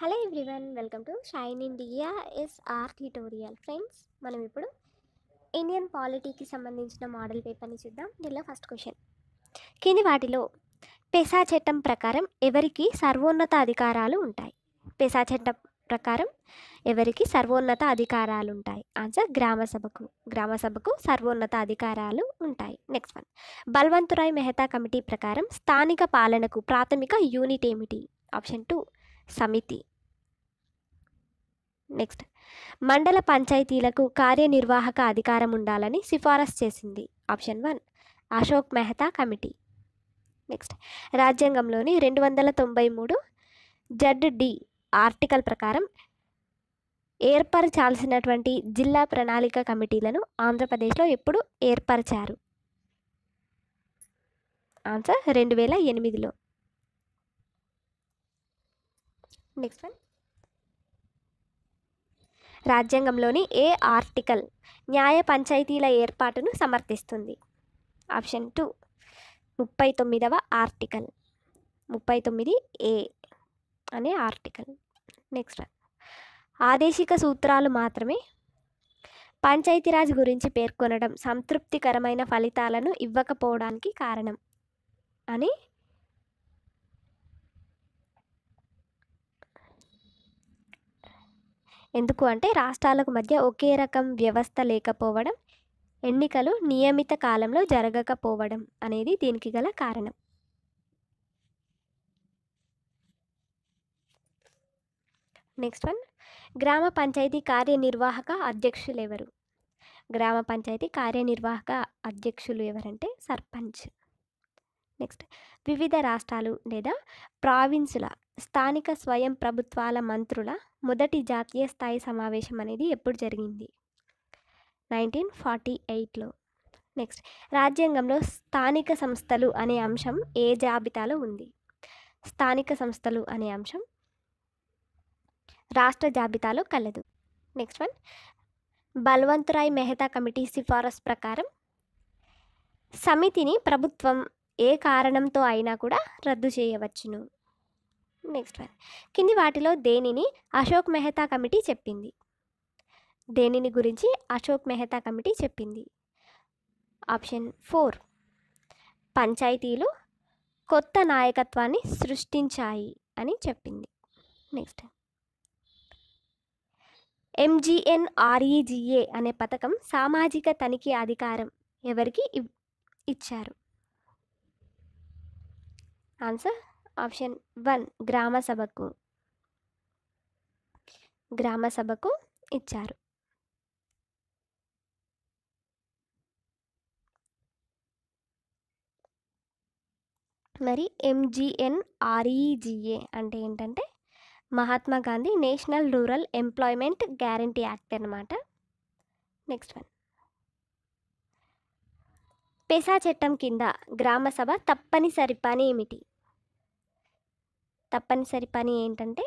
hello everyone welcome to shine India R tutorial friends మనం ఇప్పుడు Indian పాలిటీకి సంబంధించిన model పేపర్ని చూద్దాం దీనిలో ఫస్ట్ క్వశ్చన్ కింది వాటిలో పెసా చట్టం ప్రకారం ఎవరికి సర్వోన్నత అధికారాలు ఉంటాయి పెసా చట్టం ప్రకారం ఎవరికి సర్వోన్నత అధికారాలు ఉంటాయి ఆన్సర్ గ్రామసభకు గ్రామసభకు సర్వోన్నత అధికారాలు ఉంటాయి next one Balwantrai Mehta committee ప్రకారం స్థానిక పాలనకు ప్రాథమిక యూనిట్ ఏమిటి ఆప్షన్ టూ సమితి నెక్స్ట్ మండల పంచాయతీలకు కార్యనిర్వాహక అధికారం ఉండాలని సిఫారసు చేసింది option one Ashok Mehta committee next రాజ్యాంగంలోని రెండు వందల తొంభై మూడు జడ్ డి ఆర్టికల్ ప్రకారం ఏర్పరచాల్సినటువంటి జిల్లా ప్రణాళిక కమిటీలను ఆంధ్రప్రదేశ్లో ఎప్పుడు ఏర్పరిచారు ఆన్సర్ రెండు వేల ఎనిమిదిలో నెక్స్ట్ వన్ రాజ్యాంగంలోని ఏ ఆర్టికల్ న్యాయ పంచాయతీల ఏర్పాటును సమర్థిస్తుంది ఆప్షన్ టూ ముప్పై తొమ్మిదవ ఆర్టికల్ ముప్పై తొమ్మిది ఏ అనే ఆర్టికల్ నెక్స్ట్ వన్ ఆదేశిక సూత్రాలు మాత్రమే పంచాయతీరాజ్ గురించి పేర్కొనడం సంతృప్తికరమైన ఫలితాలను ఇవ్వకపోవడానికి కారణం అని ఎందుకు అంటే రాష్ట్రాలకు మధ్య ఒకే రకం వ్యవస్థ లేకపోవడం ఎన్నికలు నియమిత కాలంలో జరగకపోవడం అనేది దీనికి గల కారణం నెక్స్ట్ వన్ గ్రామ పంచాయతీ కార్యనిర్వాహక అధ్యక్షులు ఎవరు గ్రామ పంచాయతీ కార్యనిర్వాహక అధ్యక్షులు ఎవరంటే సర్పంచ్ నెక్స్ట్ వివిధ రాష్ట్రాలు లేదా ప్రావిన్సుల స్థానిక స్వయం ప్రభుత్వాల మంత్రుల మొదటి జాతీయ స్థాయి సమావేశం అనేది ఎప్పుడు జరిగింది నైన్టీన్ ఫార్టీ ఎయిట్లో నెక్స్ట్ రాజ్యాంగంలో స్థానిక సంస్థలు అనే అంశం ఏ జాబితాలో ఉంది స్థానిక సంస్థలు అనే అంశం రాష్ట్ర జాబితాలో కలదు next one Balwantrai Mehta committee సిఫారసు ప్రకారం సమితిని ప్రభుత్వం ఏ కారణంతో అయినా కూడా రద్దు చేయవచ్చును నెక్స్ట్ వన్ కింది వాటిలో దేనిని అశోక్ మెహతా కమిటీ చెప్పింది దేనిని గురించి అశోక్ మెహతా కమిటీ చెప్పింది ఆప్షన్ ఫోర్ పంచాయతీలు కొత్త నాయకత్వాన్ని సృష్టించాయి అని చెప్పింది నెక్స్ట్ ఎంజిఎన్ఆర్ఈజిఏ e అనే పథకం సామాజిక తనిఖీ అధికారం ఎవరికి ఇచ్చారు ఆన్సర్ ఆప్షన్ వన్ గ్రామ సభకు గ్రామ సభకు ఇచ్చారు మరి ఎంజిఎన్ఆర్ఈజిఏ e అంటే ఏంటంటే Mahatma Gandhi national rural employment guarantee act అనమాట నెక్స్ట్ వన్ పెసా చట్టం కింద గ్రామ సభ తప్పనిసరి పని ఏమిటి తప్పనిసరి పని ఏంటంటే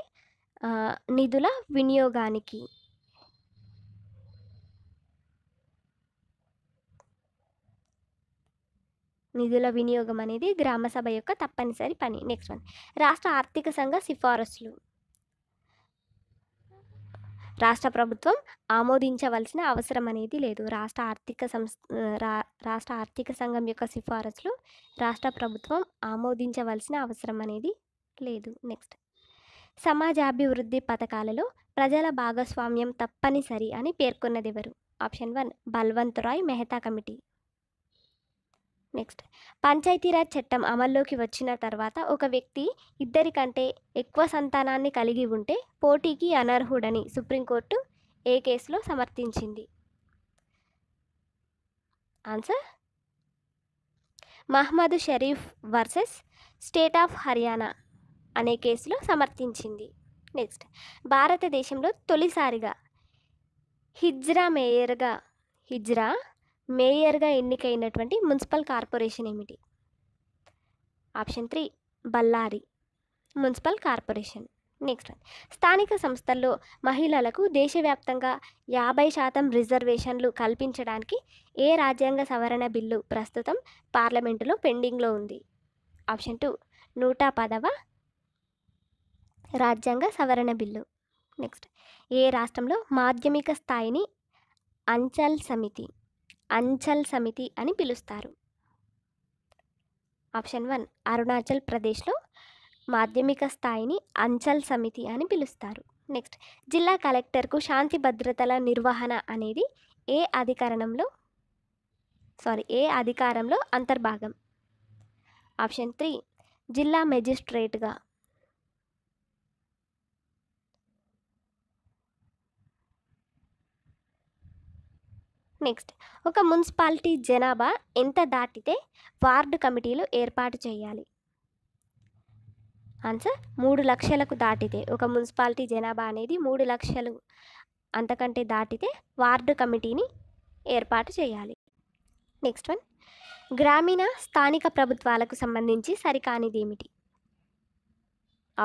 నిధుల వినియోగానికి నిధుల వినియోగం అనేది గ్రామసభ యొక్క తప్పనిసరి పని నెక్స్ట్ వన్ రాష్ట్ర ఆర్థిక సంఘ సిఫారసులు రాష్ట్ర ప్రభుత్వం ఆమోదించవలసిన అవసరం అనేది లేదు రాష్ట్ర ఆర్థిక సంస్థ రాష్ట్ర ఆర్థిక సంఘం యొక్క సిఫారసులు రాష్ట్ర ప్రభుత్వం ఆమోదించవలసిన అవసరం అనేది లేదు నెక్స్ట్ సమాజాభివృద్ధి పథకాలలో ప్రజల భాగస్వామ్యం తప్పనిసరి అని పేర్కొన్నది ఎవరు option one Balwantrai Mehta committee next Panchayati Raj చట్టం అమల్లోకి వచ్చిన తర్వాత ఒక వ్యక్తి ఇద్దరి కంటే ఎక్కువ సంతానాన్ని కలిగి ఉంటే పోటీకి అనర్హుడని సుప్రీంకోర్టు ఏ కేసులో సమర్థించింది answer Mohammed Sharif versus state of Haryana అనే కేసులో సమర్థించింది నెక్స్ట్ భారతదేశంలో తొలిసారిగా హిజ్రా మేయర్గా హిజ్రా మేయర్గా ఎన్నికైనటువంటి మున్సిపల్ కార్పొరేషన్ ఏమిటి option three Ballari municipal corporation next స్థానిక సంస్థల్లో మహిళలకు దేశవ్యాప్తంగా యాభై శాతం రిజర్వేషన్లు కల్పించడానికి ఏ రాజ్యాంగ సవరణ బిల్లు ప్రస్తుతం పార్లమెంటులో పెండింగ్లో ఉంది ఆప్షన్ టూ నూట పదవ రాజ్యాంగ సవరణ బిల్లు నెక్స్ట్ ఏ రాష్ట్రంలో మాధ్యమిక స్థాయిని అంచల్ సమితి అంచల్ సమితి అని పిలుస్తారు ఆప్షన్ వన్ అరుణాచల్ ప్రదేశ్లో మాధ్యమిక స్థాయిని అంచల్ సమితి అని పిలుస్తారు నెక్స్ట్ జిల్లా కలెక్టర్కు శాంతి భద్రతల నిర్వహణ అనేది ఏ అధికరణంలో సారీ ఏ అధికారంలో అంతర్భాగం ఆప్షన్ త్రీ జిల్లా మెజిస్ట్రేట్గా నెక్స్ట్ ఒక మున్సిపాలిటీ జనాభా ఎంత దాటితే వార్డు కమిటీలు ఏర్పాటు చేయాలి ఆన్సర్ మూడు లక్షలకు దాటితే ఒక మున్సిపాలిటీ జనాభా అనేది మూడు లక్షలు అంతకంటే దాటితే వార్డు కమిటీని ఏర్పాటు చేయాలి నెక్స్ట్ వన్ గ్రామీణ స్థానిక ప్రభుత్వాలకు సంబంధించి సరికానిది ఏమిటి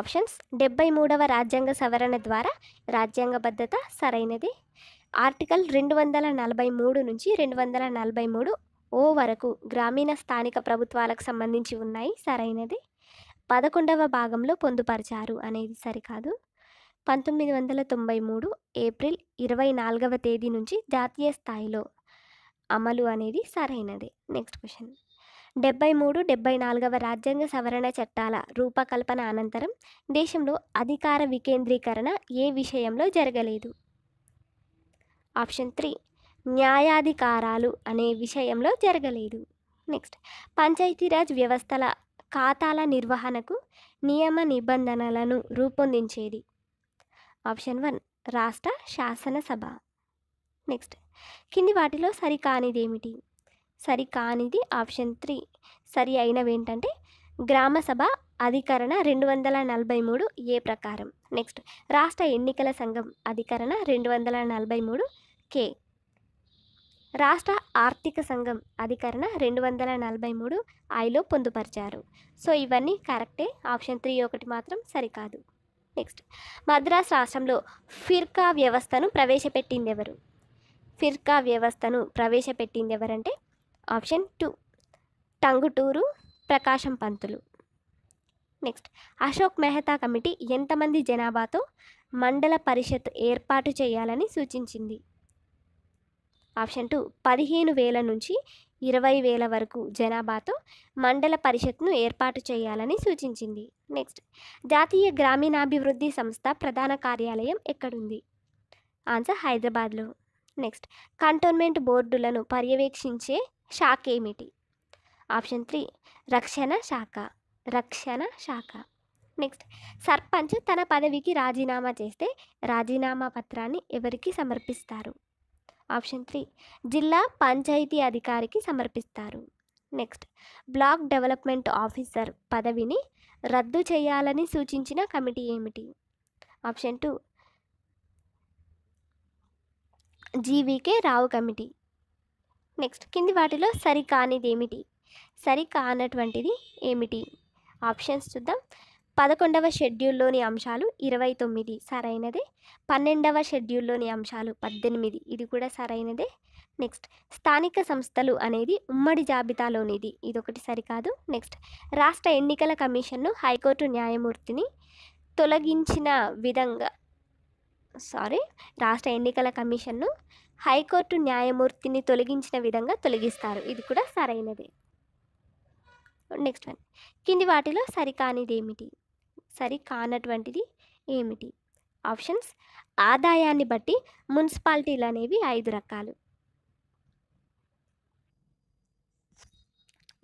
ఆప్షన్స్ డెబ్బై మూడవ రాజ్యాంగ సవరణ ద్వారా రాజ్యాంగ భద్రత సరైనది ఆర్టికల్ రెండు వందల నలభై మూడు నుంచి రెండు వందల నలభై మూడు ఓ వరకు గ్రామీణ స్థానిక ప్రభుత్వాలకు సంబంధించి ఉన్నాయి సరైనది పదకొండవ భాగంలో పొందుపరిచారు అనేది సరికాదు పంతొమ్మిది వందల తొంభై మూడు ఏప్రిల్ ఇరవై నాలుగవ తేదీ నుంచి జాతీయ స్థాయిలో అమలు అనేది సరైనది నెక్స్ట్ క్వశ్చన్ డెబ్బై మూడు డెబ్బై నాలుగవ రాజ్యాంగ సవరణ చట్టాల రూపకల్పన అనంతరం దేశంలో అధికార వికేంద్రీకరణ ఏ విషయంలో జరగలేదు ఆప్షన్ త్రీ న్యాయాధికారాలు అనే విషయంలో జరగలేదు నెక్స్ట్ పంచాయతీరాజ్ వ్యవస్థల ఖాతాల నిర్వహణకు నియమ నిబంధనలను రూపొందించేది ఆప్షన్ వన్ రాష్ట్ర శాసనసభ నెక్స్ట్ కింది వాటిలో సరికానిదేమిటి సరికానిది ఆప్షన్ త్రీ సరి అయినవి ఏంటంటే గ్రామసభ అధికరణ రెండు వందల నలభై మూడు ఏ ప్రకారం నెక్స్ట్ రాష్ట్ర ఎన్నికల సంఘం అధికరణ రెండు వందల నలభై మూడు కే రాష్ట్ర ఆర్థిక సంఘం అధికరణ రెండు వందల నలభై మూడు ఐలో పొందుపరిచారు సో ఇవన్నీ కరెక్టే ఆప్షన్ త్రీ ఒకటి మాత్రం సరికాదు నెక్స్ట్ మద్రాస్ రాష్ట్రంలో ఫిర్కా వ్యవస్థను ప్రవేశపెట్టింది ఎవరు ఫిర్కా వ్యవస్థను ప్రవేశపెట్టింది ఎవరంటే option two Tanguturi Prakasam Pantulu next Ashok Mehta committee ఎంతమంది జనాభాతో మండల పరిషత్ ఏర్పాటు చేయాలని సూచించింది ఆప్షన్ టూ పదిహేను వేల నుంచి ఇరవై వేల వరకు జనాభాతో మండల పరిషత్ను ఏర్పాటు చేయాలని సూచించింది నెక్స్ట్ జాతీయ గ్రామీణాభివృద్ధి సంస్థ ప్రధాన కార్యాలయం ఎక్కడుంది ఆన్సర్ హైదరాబాద్లో నెక్స్ట్ కంటోన్మెంట్ బోర్డులను పర్యవేక్షించే శాఖ ఏమిటి ఆప్షన్ త్రీ రక్షణ శాఖ రక్షణ శాఖ నెక్స్ట్ సర్పంచ్ తన పదవికి రాజీనామా చేస్తే రాజీనామా పత్రాన్ని ఎవరికి సమర్పిస్తారు ఆప్షన్ త్రీ జిల్లా పంచాయతీ అధికారికి సమర్పిస్తారు నెక్స్ట్ బ్లాక్ డెవలప్మెంట్ ఆఫీసర్ పదవిని రద్దు చేయాలని సూచించిన కమిటీ ఏమిటి option two G V K Rao committee next కింది వాటిలో సరికానిది ఏమిటి సరికానటువంటిది ఏమిటి ఆప్షన్స్ చూద్దాం పదకొండవ షెడ్యూల్లోని అంశాలు ఇరవై తొమ్మిది సరైనదే పన్నెండవ షెడ్యూల్లోని అంశాలు పద్దెనిమిది ఇది కూడా సరైనదే నెక్స్ట్ స్థానిక సంస్థలు అనేది ఉమ్మడి జాబితాలోనిది ఇదొకటి సరికాదు నెక్స్ట్ రాష్ట్ర ఎన్నికల కమిషన్ను హైకోర్టు న్యాయమూర్తిని తొలగించిన విధంగా సారీ రాష్ట్ర ఎన్నికల కమిషన్ను హైకోర్టు న్యాయమూర్తిని తొలగించిన విధంగా తొలగిస్తారు ఇది కూడా సరైనదే నెక్స్ట్ వన్ కింది వాటిలో సరికానిదేమిటి సరి కానటువంటిది ఏమిటి ఆప్షన్స్ ఆదాయాన్ని బట్టి మున్సిపాలిటీలు అనేవి ఐదు రకాలు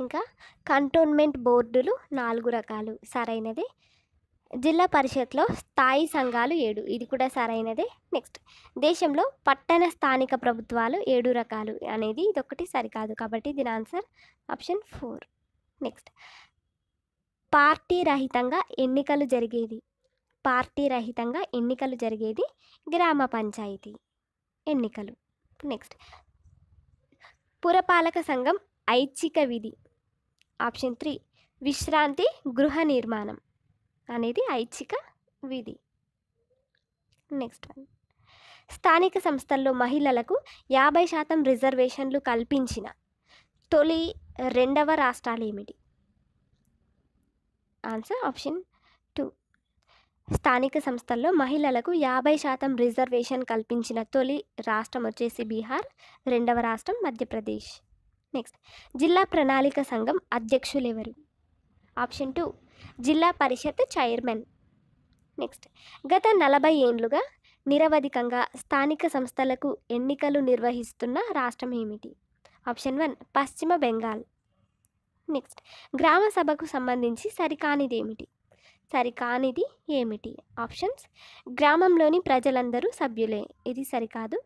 ఇంకా కంటోన్మెంట్ బోర్డులు నాలుగు రకాలు సరైనదే జిల్లా పరిషత్లో స్థాయి సంఘాలు ఏడు ఇది కూడా సరైనదే నెక్స్ట్ దేశంలో పట్టణ స్థానిక ప్రభుత్వాలు ఏడు రకాలు అనేది ఇదొకటి సరికాదు కాబట్టి దీని answer option four next party రహితంగా ఎన్నికలు జరిగేది పార్టీ రహితంగా ఎన్నికలు జరిగేది గ్రామ పంచాయతీ ఎన్నికలు నెక్స్ట్ పురపాలక సంఘం ఐచ్ఛిక విధి ఆప్షన్ త్రీ విశ్రాంతి గృహ నిర్మాణం అనేది ఐచ్ఛిక విధి నెక్స్ట్ వన్ స్థానిక సంస్థల్లో మహిళలకు యాభై శాతం రిజర్వేషన్లు కల్పించిన తొలి రెండవ రాష్ట్రాలు ఏమిటి ఆన్సర్ ఆప్షన్ టూ స్థానిక సంస్థల్లో మహిళలకు యాభై శాతం రిజర్వేషన్ కల్పించిన తొలి రాష్ట్రం వచ్చేసి బీహార్ రెండవ రాష్ట్రం మధ్యప్రదేశ్ నెక్స్ట్ జిల్లా ప్రణాళిక సంఘం అధ్యక్షులు ఎవరు ఆప్షన్ టూ జిల్లా పరిషత్ చైర్మన్ నెక్స్ట్ గత నలభై ఏండ్లుగా నిరవధికంగా స్థానిక సంస్థలకు ఎన్నికలు నిర్వహిస్తున్న రాష్ట్రం ఏమిటి ఆప్షన్ వన్ పశ్చిమ బెంగాల్ నెక్స్ట్ గ్రామ సభకు సంబంధించి సరికానిది ఏమిటి సరికానిది ఏమిటి ఆప్షన్స్ గ్రామంలోని ప్రజలందరూ సభ్యులే ఇది సరికాదు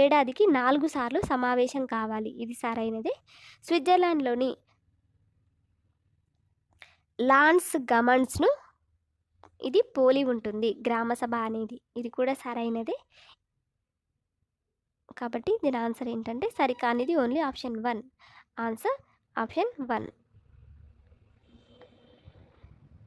ఏడాదికి నాలుగు సార్లు సమావేశం కావాలి ఇది సరైనదే స్విట్జర్లాండ్లోని లాన్స్ గమన్స్ను ఇది పోలి ఉంటుంది గ్రామసభ అనేది ఇది కూడా సరైనదే కాబట్టి దీని ఆన్సర్ ఏంటంటే సరికానిది only option one answer option one